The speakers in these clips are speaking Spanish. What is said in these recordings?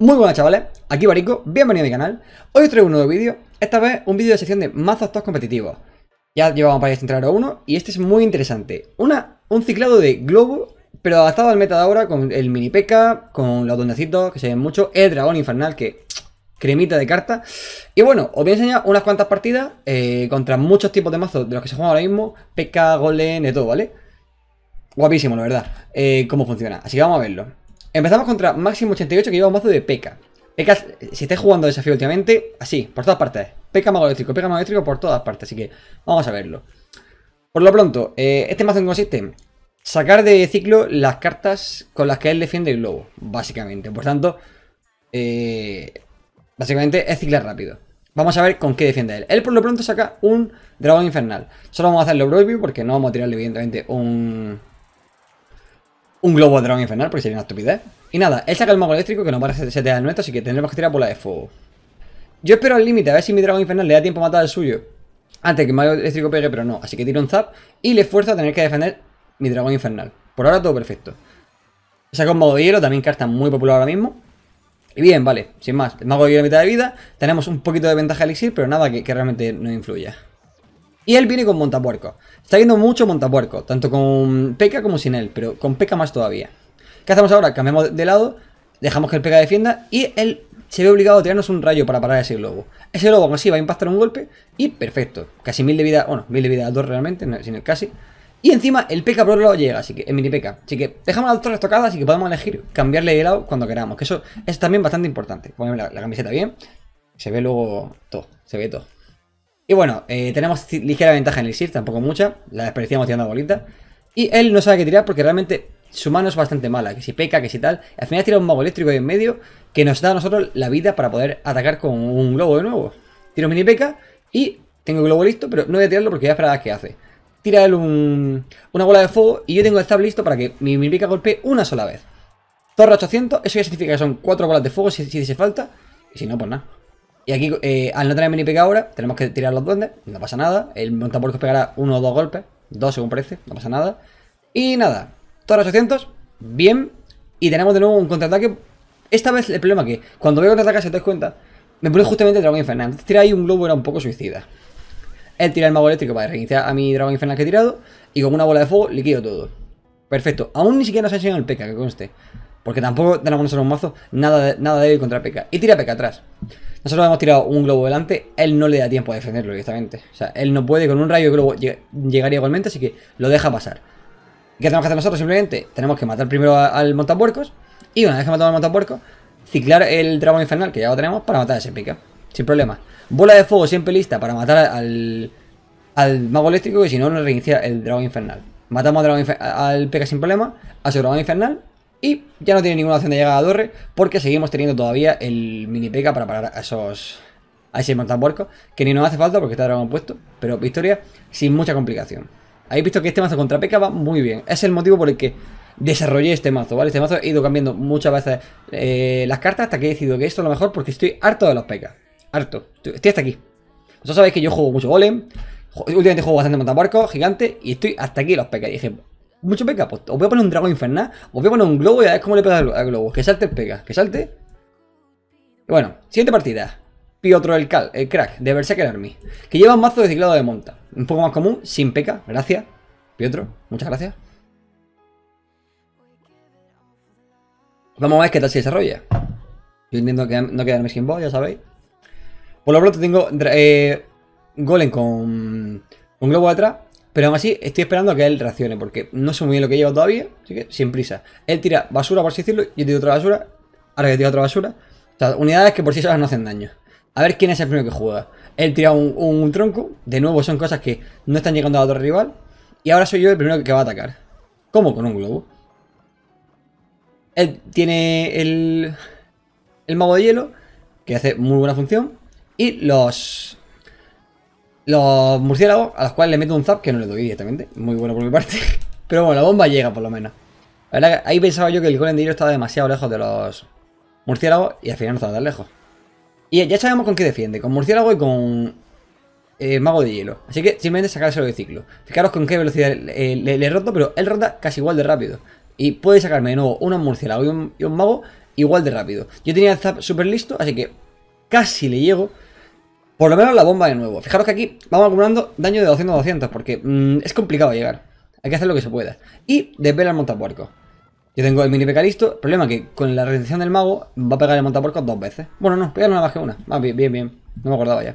Muy buenas chavales, aquí Barico, bienvenido a mi canal. Hoy os traigo un nuevo vídeo, esta vez un vídeo de sección de mazos todos competitivos. Ya llevamos para entrar a uno y este es muy interesante. Una, un ciclado de globo, pero adaptado al meta de ahora con el mini peca, con los dondecitos que se ven mucho, el dragón infernal que cremita de carta. Y bueno, os voy a enseñar unas cuantas partidas eh, contra muchos tipos de mazos de los que se juegan ahora mismo, peca, golem, de todo, ¿vale? Guapísimo, la verdad, eh, cómo funciona. Así que vamos a verlo. Empezamos contra Máximo 88 que lleva un mazo de P.E.K.K.A. P.E.K.K.A. si estáis jugando desafío últimamente, así, por todas partes. P.E.K.K.A. mago eléctrico, P.E.K.K.A. mago por todas partes, así que vamos a verlo. Por lo pronto, eh, este mazo consiste en sacar de ciclo las cartas con las que él defiende el globo, básicamente. Por tanto, eh, básicamente es ciclar rápido. Vamos a ver con qué defiende él. Él por lo pronto saca un dragón infernal. Solo vamos a hacerlo breve porque no vamos a tirarle evidentemente un, un globo de dragón infernal, porque sería una estupidez. Y nada, él saca el mago eléctrico que no parece setear el nuestro, así que tendremos que tirar bola de fuego. Yo espero al límite, a ver si mi dragón infernal le da tiempo a matar al suyo. Antes que el mago eléctrico pegue, pero no. Así que tiro un zap y le esfuerzo a tener que defender mi dragón infernal. Por ahora todo perfecto. Saca un mago de hielo, también carta muy popular ahora mismo. Y bien, vale, sin más. El mago de hielo mitad de vida. Tenemos un poquito de ventaja elixir, pero nada que, que realmente nos influya. Y él viene con montapuerco. Está viendo mucho montapuerco, tanto con peca como sin él, pero con P.K. más todavía. ¿Qué hacemos ahora? Cambiamos de lado, dejamos que el PEKA defienda y él se ve obligado a tirarnos un rayo para parar ese globo. Ese globo, así va a impactar un golpe y perfecto. Casi mil de vida, bueno, mil de vida a dos realmente, sin el casi. Y encima el PK por otro lado llega, así que el mini PK. Así que dejamos las torres tocadas, y que podemos elegir cambiarle de lado cuando queramos. Que eso es también bastante importante. Ponemos la camiseta bien, se ve luego todo, se ve todo. Y bueno, eh, tenemos ligera ventaja en el sir tampoco mucha. La desperdiciamos tirando bolita. Y él no sabe qué tirar porque realmente su mano es bastante mala. Que si peca, que si tal. Al final tira un mago eléctrico ahí en medio que nos da a nosotros la vida para poder atacar con un globo de nuevo. Tiro un mini peca y tengo el globo listo, pero no voy a tirarlo porque ya a esperar qué hace. Tira él una bola de fuego y yo tengo el stab listo para que mi mini peca golpee una sola vez. Torra 800, eso ya significa que son cuatro bolas de fuego si, se falta. Y si no, pues nada. Y aquí, eh, al no tener mini ahora, tenemos que tirar los duendes, no pasa nada. El montaporcos pegará uno o dos golpes, dos según parece, no pasa nada. Y nada, todos los 800, bien. Y tenemos de nuevo un contraataque. Esta vez el problema es que cuando veo contraatacar, si te das cuenta, me pone justamente el dragón infernal. Entonces tirar ahí un globo era un poco suicida. Él tira el mago eléctrico para reiniciar a mi dragón infernal que he tirado. Y con una bola de fuego liquido todo. Perfecto. Aún ni siquiera nos ha enseñado el P.K. que conste. Porque tampoco tenemos nosotros un mazo nada, de, contra P.K. Y tira P.K. atrás. Nosotros hemos tirado un globo delante, él no le da tiempo a defenderlo directamente. O sea, él no puede con un rayo de globo llegaría igualmente, así que lo deja pasar. ¿Qué tenemos que hacer nosotros simplemente? Tenemos que matar primero al montapuercos y una vez que matamos al montapuercos, ciclar el dragón infernal, que ya lo tenemos, para matar a ese pica. Sin problema. Bola de fuego siempre lista para matar al, mago eléctrico que si no, nos reinicia el dragón infernal. Matamos al, dragón sin problema, a su dragón infernal y ya no tiene ninguna opción de llegar a la torre porque seguimos teniendo todavía el mini peca para parar a esos... A ese puerco que ni nos hace falta porque está dragón puesto, pero victoria sin mucha complicación. Habéis visto que este mazo contra peca va muy bien. Es el motivo por el que desarrollé este mazo, ¿vale? Este mazo he ido cambiando muchas veces eh, las cartas hasta que he decidido que esto es lo mejor porque estoy harto de los pecas Harto. Estoy hasta aquí. Vosotros sabéis que yo juego mucho golem, últimamente juego bastante puerco, gigante, y estoy hasta aquí los pecas Dije, mucho pega. Pues, os voy a poner un dragón infernal, os voy a poner un globo y a ver cómo le pega al globo. Que salte el pega, que salte. Bueno, siguiente partida. Piotro el Cal, el crack, de Berserker Army. Que lleva un mazo de ciclado de monta. Un poco más común, sin peca. Gracias, Piotro. Muchas gracias. Vamos a ver qué tal se desarrolla. Yo intento que no quedarme sin voz, ya sabéis. Por lo pronto tengo eh, Golem con, Un globo atrás. Pero aún así estoy esperando a que él reaccione porque no sé muy bien lo que lleva todavía, así que sin prisa. Él tira basura, por así decirlo, yo tiro otra basura, ahora que tiro otra basura. O sea, unidades que por sí solas no hacen daño. A ver quién es el primero que juega. Él tira un, tronco, de nuevo son cosas que no están llegando a otro rival. Y ahora soy yo el primero que va a atacar. ¿Cómo? Con un globo. Él tiene el, el mago de hielo, que hace muy buena función. Y los, los murciélagos, a los cuales le meto un zap que no le doy directamente. Muy bueno por mi parte. Pero bueno, la bomba llega por lo menos. La verdad ahí pensaba yo que el golem de hielo estaba demasiado lejos de los murciélagos y al final no estaba tan lejos. Y ya sabemos con qué defiende, con murciélago y con eh, mago de hielo. Así que simplemente sacárselo de ciclo. Fijaros con qué velocidad eh, le, le, roto, pero él rota casi igual de rápido. Y puede sacarme de nuevo unos murciélagos y un, y un mago igual de rápido. Yo tenía el zap súper listo, así que casi le llego. Por lo menos la bomba de nuevo. Fijaros que aquí vamos acumulando daño de 200 200 porque mm, es complicado llegar. Hay que hacer lo que se pueda. Y desvela el montapuerco. Yo tengo el mini peca listo. El Problema es que con la retención del mago va a pegar el montapuerco dos veces. Bueno, no, pega una más que una. Ah, bien, bien, bien. No me acordaba ya.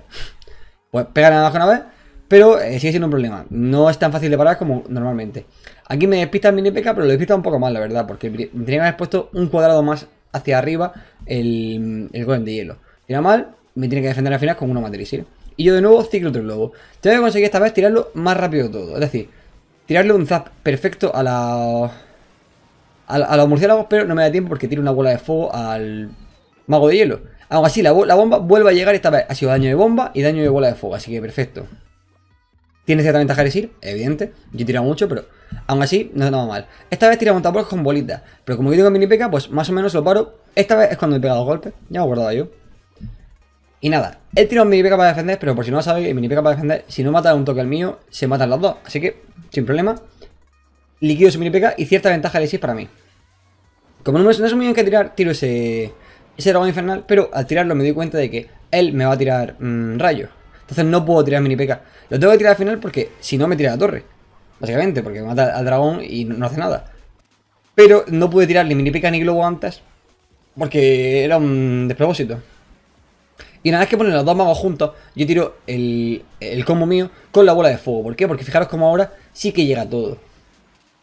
Pues pega nada más que una vez. Pero eh, sigue siendo un problema. No es tan fácil de parar como normalmente. Aquí me despista el mini peca, pero lo he despista un poco más, la verdad. Porque tenía que haber puesto un cuadrado más hacia arriba el, el golem de hielo. Tira mal, me tiene que defender al final con una eh. Y yo de nuevo ciclo otro globo. Tengo que conseguir esta vez tirarlo más rápido de todo. Es decir, tirarle un zap perfecto a la... A, los murciélagos, pero no me da tiempo porque tiro una bola de fuego al mago de hielo. Aún así, la, bomba vuelve a llegar esta vez. Ha sido daño de bomba y daño de bola de fuego, así que perfecto. Tiene cierta ventaja ir, evidente. Yo he tirado mucho, pero aún así no está mal. Esta vez tiramos tapón con bolitas. Pero como yo tengo mini peca, pues más o menos lo paro. Esta vez es cuando he pegado golpes. Ya me guardado yo. Y nada, he tirado mi pica para defender, pero por si no lo sabéis, mi pica para defender, si no mata un toque al mío, se matan las dos. Así que, sin problema, liquido su mini peca y cierta ventaja de 6 para mí. Como no, me, no es muy bien que tirar, tiro ese, ese dragón infernal, pero al tirarlo me doy cuenta de que él me va a tirar rayo mm, rayo Entonces no puedo tirar mini peca Lo tengo que tirar al final porque si no me tira la torre. Básicamente, porque mata al dragón y no, hace nada. Pero no pude tirar ni mini ni globo antes porque era un despropósito. Y nada, vez que ponen los dos magos juntos, yo tiro el, el combo mío con la bola de fuego. ¿Por qué? Porque fijaros como ahora sí que llega todo.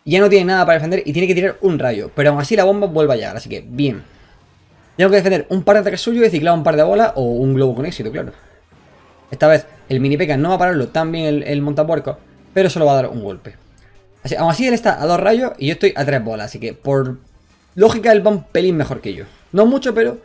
Ya no tiene nada para defender y tiene que tirar un rayo. Pero aún así la bomba vuelve a llegar, así que bien. Tengo que defender un par de ataques suyos y ciclar un par de bolas o un globo con éxito, claro. Esta vez el mini P.E.K.K.A. no va a pararlo tan bien el, montapuerco, pero solo va a dar un golpe. Así, aún así él está a dos rayos y yo estoy a tres bolas, así que por lógica el bomb pelín mejor que yo. No mucho, pero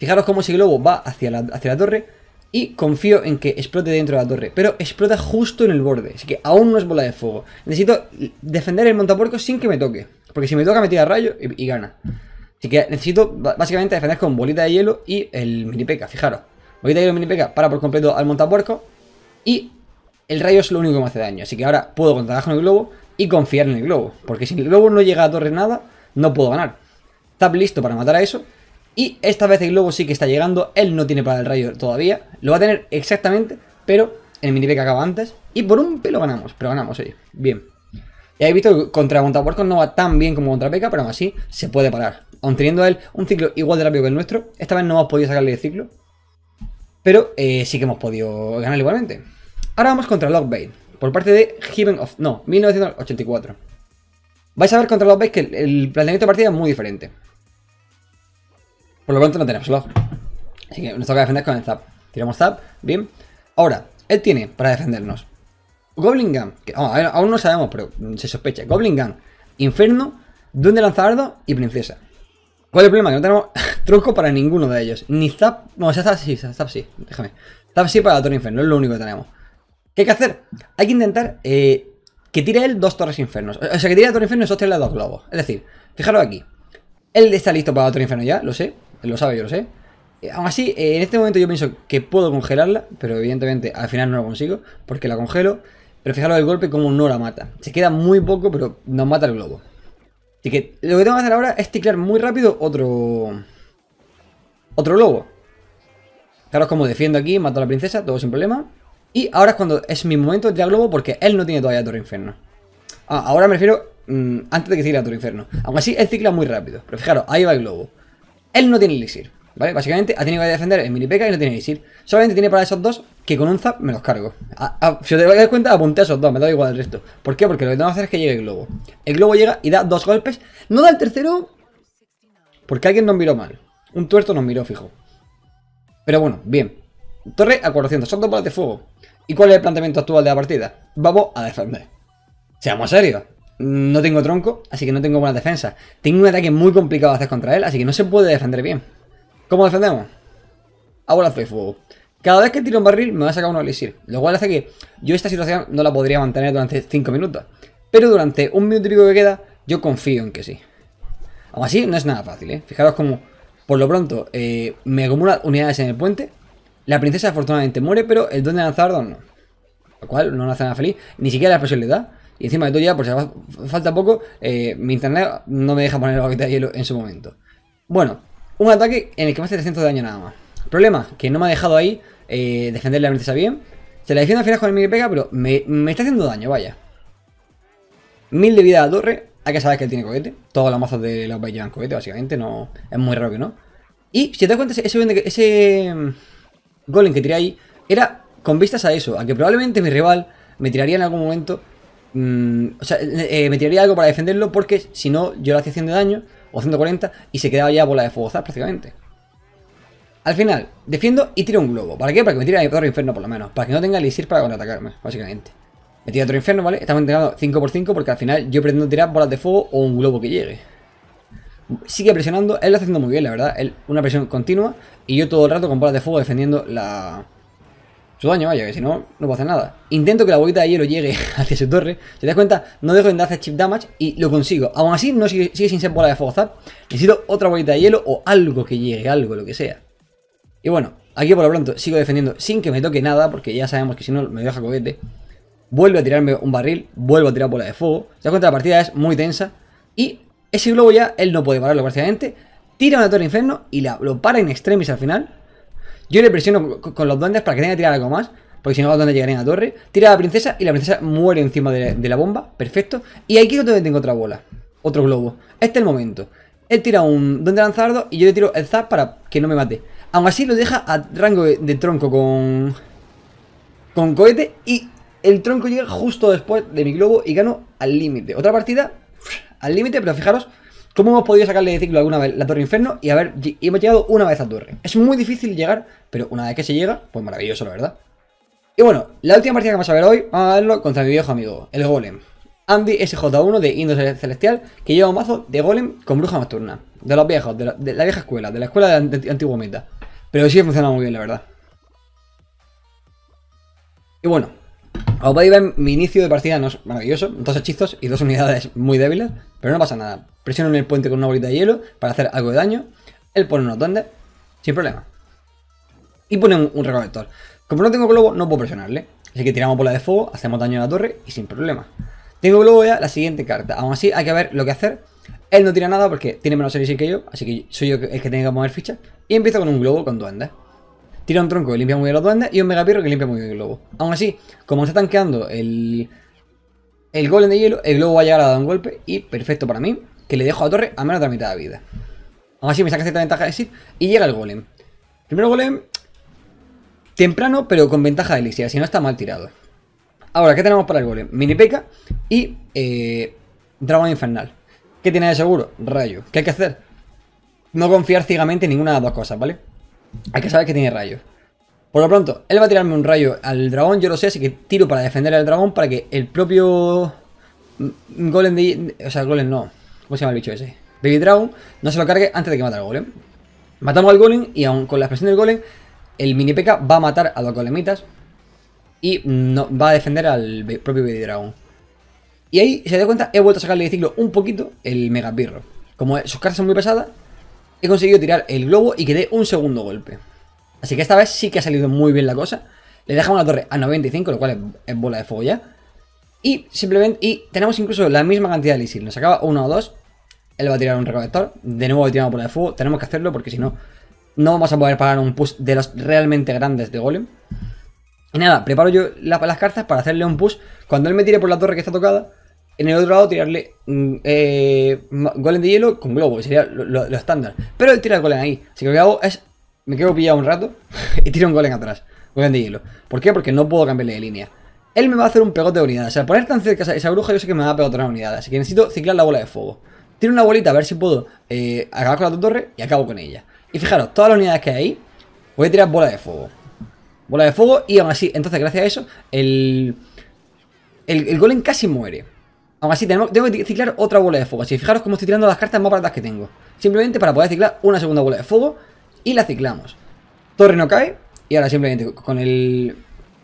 Fijaros cómo ese globo va hacia la, hacia la torre y confío en que explote dentro de la torre, pero explota justo en el borde, así que aún no es bola de fuego. Necesito defender el montapuerco sin que me toque, porque si me toca me tira rayo y, gana. Así que necesito básicamente defender con bolita de hielo y el mini peca fijaros. Bolita de hielo y mini peca para por completo al montapuerco y el rayo es lo único que me hace daño, así que ahora puedo contar con el globo y confiar en el globo, porque si el globo no llega a la torre nada, no puedo ganar. Está listo para matar a eso y esta vez el globo sí que está llegando. Él no tiene para el rayo todavía. Lo va a tener exactamente, pero en el mini que acaba antes. Y por un pelo ganamos, pero ganamos, oye. Bien. Ya he visto que contra Montapuercos no va tan bien como contra Peca, pero aún así se puede parar. Aun teniendo él un ciclo igual de rápido que el nuestro, esta vez no hemos podido sacarle el ciclo. Pero eh, sí que hemos podido ganar igualmente. Ahora vamos contra Lockbait. Por parte de Heaven of... No, 1984. Vais a ver contra Lockbait que el, el planteamiento de partida es muy diferente. Por lo pronto no tenemos log. Así que nos toca defender con el zap. Tiramos zap, bien. Ahora, él tiene para defendernos. Goblin Gun, que aún no sabemos, pero se sospecha. Goblin Gun, Inferno, Duende Lanzardo y Princesa. ¿Cuál es el problema? Que no tenemos truco para ninguno de ellos. Ni Zap. No, o sea, Zap sí, Zap sí, déjame. Zap sí para la Torre Inferno, es lo único que tenemos. ¿Qué hay que hacer? Hay que intentar eh, que tire él dos Torres Infernos. O sea, que tire la Torre Inferno y las dos globos. Es decir, fijaros aquí. Él está listo para la Torre Inferno ya, lo sé lo sabe, yo lo sé. Eh, aún así, eh, en este momento yo pienso que puedo congelarla, pero evidentemente al final no lo consigo, porque la congelo. Pero fijaros el golpe como no la mata. Se queda muy poco, pero nos mata el globo. Así que lo que tengo que hacer ahora es ciclar muy rápido otro... Otro globo. Fijaros como defiendo aquí, mato a la princesa, todo sin problema. Y ahora es cuando es mi momento de globo porque él no tiene todavía Torre Inferno. Ah, ahora me refiero mm, antes de que cicle a Torre Inferno. aún así, él cicla muy rápido. Pero fijaros, ahí va el globo. Él no tiene elixir, ¿vale? Básicamente ha tenido que defender en P.E.K.K.A y no tiene elixir. Solamente tiene para esos dos que con un zap me los cargo. si os dais cuenta, apunté a esos dos, me da igual el resto. ¿Por qué? Porque lo que tengo que hacer es que llegue el globo. El globo llega y da dos golpes. No da el tercero porque alguien nos miró mal. Un tuerto nos miró fijo. Pero bueno, bien. Torre a 400, son dos balas de fuego. ¿Y cuál es el planteamiento actual de la partida? Vamos a defender. Seamos serios no tengo tronco, así que no tengo buena defensa. Tengo un ataque muy complicado de hacer contra él, así que no se puede defender bien. ¿Cómo defendemos? Ahora de fuego. Cada vez que tiro un barril me va a sacar un elixir, lo cual hace que yo esta situación no la podría mantener durante 5 minutos. Pero durante un minuto y pico que queda, yo confío en que sí. Aún así, no es nada fácil, ¿eh? Fijaros como, por lo pronto, eh, me acumula unidades en el puente. La princesa afortunadamente muere, pero el don de don no. Lo cual no hace nada feliz, ni siquiera la expresión le da. Y encima de todo ya, por si falta poco, eh, mi internet no me deja poner el baquete de hielo en su momento. Bueno, un ataque en el que me hace 300 de daño nada más. Problema, que no me ha dejado ahí eh, defender la princesa bien. Se la defiendo al final con el mini pega, pero me, está haciendo daño, vaya. mil de vida a la torre. Hay que saber que él tiene cohete. Todos los mazos de los Bay llevan cohete, básicamente. no Es muy raro que no. Y si te das cuenta, ese mm, golem que tiré ahí era con vistas a eso, a que probablemente mi rival me tiraría en algún momento Mm, o sea, eh, eh, me tiraría algo para defenderlo porque si no, yo lo hacía 100 de daño o 140 y se quedaba ya bola de fuego ¿sabes? prácticamente. Al final, defiendo y tiro un globo. ¿Para qué? Para que me tire a mi infierno por lo menos. Para que no tenga Isir para contraatacarme, básicamente. Me tira otro inferno, infierno, ¿vale? Estamos entregando 5x5 porque al final yo pretendo tirar bolas de fuego o un globo que llegue. Sigue presionando, él lo está haciendo muy bien, la verdad. una presión continua y yo todo el rato con bolas de fuego defendiendo la, su daño, vaya, que si no, no puedo hacer nada. Intento que la bolita de hielo llegue hacia su torre. se te das cuenta, no dejo de hacer chip damage y lo consigo. Aún así, no sigue, sin ser bola de fuego zap. Necesito otra bolita de hielo o algo que llegue, algo, lo que sea. Y bueno, aquí por lo pronto sigo defendiendo sin que me toque nada, porque ya sabemos que si no me deja coquete vuelve a tirarme un barril, vuelvo a tirar bola de fuego. Te das cuenta, la partida es muy tensa. Y ese globo ya él no puede pararlo prácticamente. Tira una torre inferno y la, lo para en extremis al final. Yo le presiono con, los duendes para que tenga que tirar algo más. Porque si no, los duendes llegarían a la torre. Tira a la princesa y la princesa muere encima de, la bomba. Perfecto. Y aquí es donde tengo otra bola. Otro globo. Este es el momento. Él tira un duende lanzardo y yo le tiro el zap para que no me mate. Aún así lo deja a rango de tronco con... Con cohete y el tronco llega justo después de mi globo y gano al límite. Otra partida al límite, pero fijaros ¿Cómo hemos podido sacarle de ciclo alguna vez la Torre Inferno y haber y hemos llegado una vez a Torre? Es muy difícil llegar, pero una vez que se llega, pues maravilloso, la verdad. Y bueno, la última partida que vamos a ver hoy, vamos a verlo contra mi viejo amigo, el Golem. Andy SJ1 de Indo Celestial, que lleva un mazo de Golem con Bruja Nocturna. De los viejos, de la, vieja escuela, de la escuela de, antiguo antigua Pero sí funciona muy bien, la verdad. Y bueno, como podéis ver, mi inicio de partida no es maravilloso. Dos hechizos y dos unidades muy débiles, pero no pasa nada en el puente con una bolita de hielo para hacer algo de daño. Él pone unos duendes, sin problema. Y pone un, recolector. Como no tengo globo, no puedo presionarle. Así que tiramos bola de fuego, hacemos daño a la torre y sin problema. Tengo globo ya la siguiente carta. Aún así, hay que ver lo que hacer. Él no tira nada porque tiene menos series que yo, así que soy yo el que tiene que mover ficha Y empiezo con un globo con duendes. Tira un tronco que limpia muy bien los duendes y un megapirro que limpia muy bien el globo. Aún así, como está tanqueando el, el golem de hielo, el globo va a llegar a dar un golpe y perfecto para mí que le dejo a torre a menos de la mitad de vida. Aún así me saca cierta ventaja de Sith y llega el golem. Primero golem, temprano pero con ventaja de elixir, si no está mal tirado. Ahora, ¿qué tenemos para el golem? Mini Peca y eh, dragón infernal. ¿Qué tiene de seguro? Rayo. ¿Qué hay que hacer? No confiar ciegamente en ninguna de las dos cosas, ¿vale? Hay que saber que tiene rayo. Por lo pronto, él va a tirarme un rayo al dragón, yo lo sé, así que tiro para defender al dragón para que el propio golem de... O sea, golem no, ¿Cómo se llama el bicho ese? Baby Dragon, no se lo cargue antes de que mata al golem. Matamos al golem y aun con la expresión del golem, el mini P.K. va a matar a los golemitas y no, va a defender al propio Baby Dragon. Y ahí, se da cuenta, he vuelto a sacarle el ciclo un poquito el Mega Pirro. Como sus cartas son muy pesadas, he conseguido tirar el globo y que dé un segundo golpe. Así que esta vez sí que ha salido muy bien la cosa. Le dejamos la torre a 95, lo cual es, bola de fuego ya. Y simplemente, y tenemos incluso la misma cantidad de elixir. Nos acaba uno o dos él va a tirar un recolector, De nuevo tiramos por de fuego. Tenemos que hacerlo porque si no, no vamos a poder parar un push de los realmente grandes de Golem. Y nada, preparo yo las cartas para hacerle un push. Cuando él me tire por la torre que está tocada, en el otro lado tirarle mm, eh, golem de hielo con globo, sería lo, estándar. Pero él tira el golem ahí. Así que lo que hago es, me quedo pillado un rato y tiro un golem atrás. Golem de hielo. ¿Por qué? Porque no puedo cambiarle de línea. Él me va a hacer un pegote de unidades. O sea, al poner tan cerca esa, esa bruja, yo sé que me va a pegar otra unidad. Así que necesito ciclar la bola de fuego. Tiene una bolita, a ver si puedo eh, acabar con la torre y acabo con ella. Y fijaros, todas las unidades que hay ahí, voy a tirar bola de fuego. Bola de fuego y aún así, entonces gracias a eso, el, el, golem casi muere. Aún así, tengo que ciclar otra bola de fuego. Así fijaros cómo estoy tirando las cartas más baratas que tengo. Simplemente para poder ciclar una segunda bola de fuego y la ciclamos. Torre no cae y ahora simplemente con el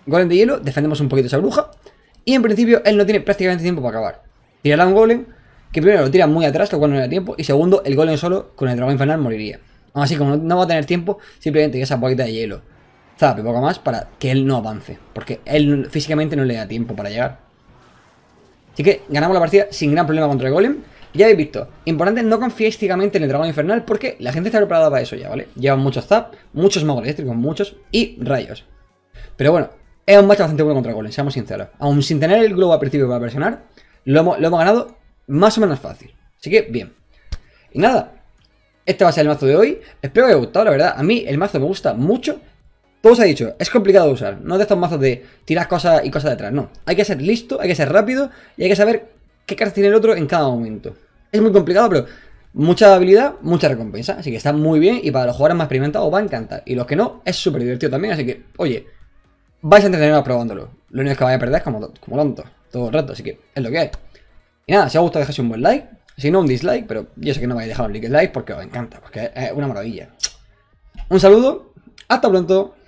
golem de hielo defendemos un poquito esa bruja. Y en principio él no tiene prácticamente tiempo para acabar. a un golem, que primero lo tira muy atrás, lo cual no le da tiempo, y segundo, el golem solo con el dragón infernal moriría. Aún así, como no, va a tener tiempo, simplemente esa poquita de hielo. Zap y poco más para que él no avance, porque él físicamente no le da tiempo para llegar. Así que ganamos la partida sin gran problema contra el golem. Ya habéis visto, importante no confiéis ciegamente en el dragón infernal porque la gente está preparada para eso ya, ¿vale? Llevan muchos zap, muchos magos eléctricos, muchos y rayos. Pero bueno, es un match bastante bueno contra el golem, seamos sinceros. Aún sin tener el globo a principio para presionar, lo lo hemos ganado más o menos fácil. Así que, bien. Y nada, este va a ser el mazo de hoy. Espero que os haya gustado, la verdad. A mí el mazo me gusta mucho. todos pues os he dicho, es complicado de usar. No de estos mazos de tirar cosas y cosas detrás, no. Hay que ser listo, hay que ser rápido y hay que saber qué cartas tiene el otro en cada momento. Es muy complicado, pero mucha habilidad, mucha recompensa. Así que está muy bien y para los jugadores más experimentados va a encantar. Y los que no, es súper divertido también. Así que, oye, vais a entreteneros probándolo. Lo único que vais a perder es como, como todo el rato. Así que es lo que hay. Y nada, si os ha gustado un buen like, si no un dislike, pero yo sé que no vais a dejar un like porque os encanta, porque es una maravilla. Un saludo, hasta pronto.